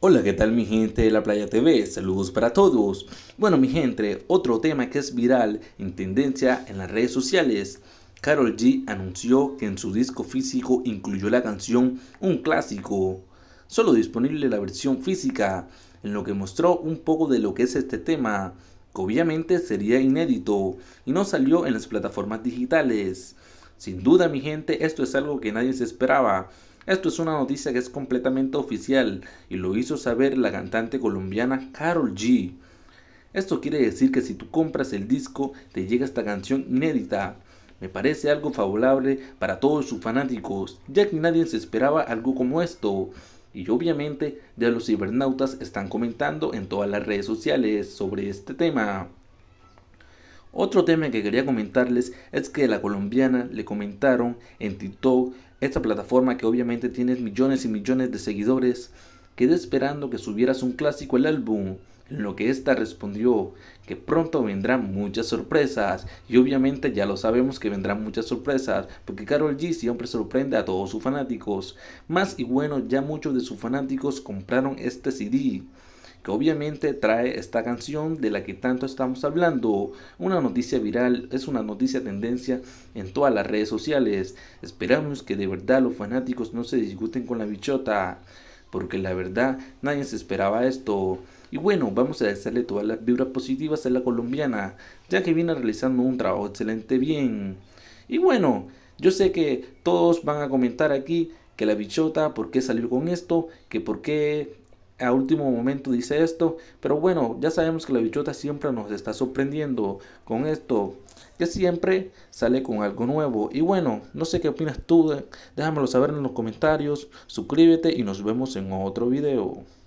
Hola, ¿qué tal mi gente de la Playa TV? Saludos para todos. Bueno, mi gente, otro tema que es viral en tendencia en las redes sociales. Carol G anunció que en su disco físico incluyó la canción Un clásico, solo disponible la versión física, en lo que mostró un poco de lo que es este tema, que obviamente sería inédito y no salió en las plataformas digitales. Sin duda, mi gente, esto es algo que nadie se esperaba esto es una noticia que es completamente oficial y lo hizo saber la cantante colombiana Carol G. Esto quiere decir que si tú compras el disco te llega esta canción inédita. Me parece algo favorable para todos sus fanáticos, ya que nadie se esperaba algo como esto. Y obviamente ya los cibernautas están comentando en todas las redes sociales sobre este tema. Otro tema que quería comentarles es que la colombiana le comentaron en TikTok, esta plataforma que obviamente tiene millones y millones de seguidores, quedó esperando que subieras un clásico al álbum. En lo que esta respondió que pronto vendrán muchas sorpresas y obviamente ya lo sabemos que vendrán muchas sorpresas porque Carol G siempre sorprende a todos sus fanáticos. Más y bueno, ya muchos de sus fanáticos compraron este CD obviamente trae esta canción de la que tanto estamos hablando. Una noticia viral, es una noticia tendencia en todas las redes sociales. Esperamos que de verdad los fanáticos no se discuten con la bichota, porque la verdad nadie se esperaba esto. Y bueno, vamos a desearle todas las vibras positivas a la colombiana, ya que viene realizando un trabajo excelente bien. Y bueno, yo sé que todos van a comentar aquí que la bichota, por qué salir con esto, que por qué a último momento dice esto, pero bueno, ya sabemos que la bichota siempre nos está sorprendiendo con esto, que siempre sale con algo nuevo. Y bueno, no sé qué opinas tú, déjamelo saber en los comentarios, suscríbete y nos vemos en otro video.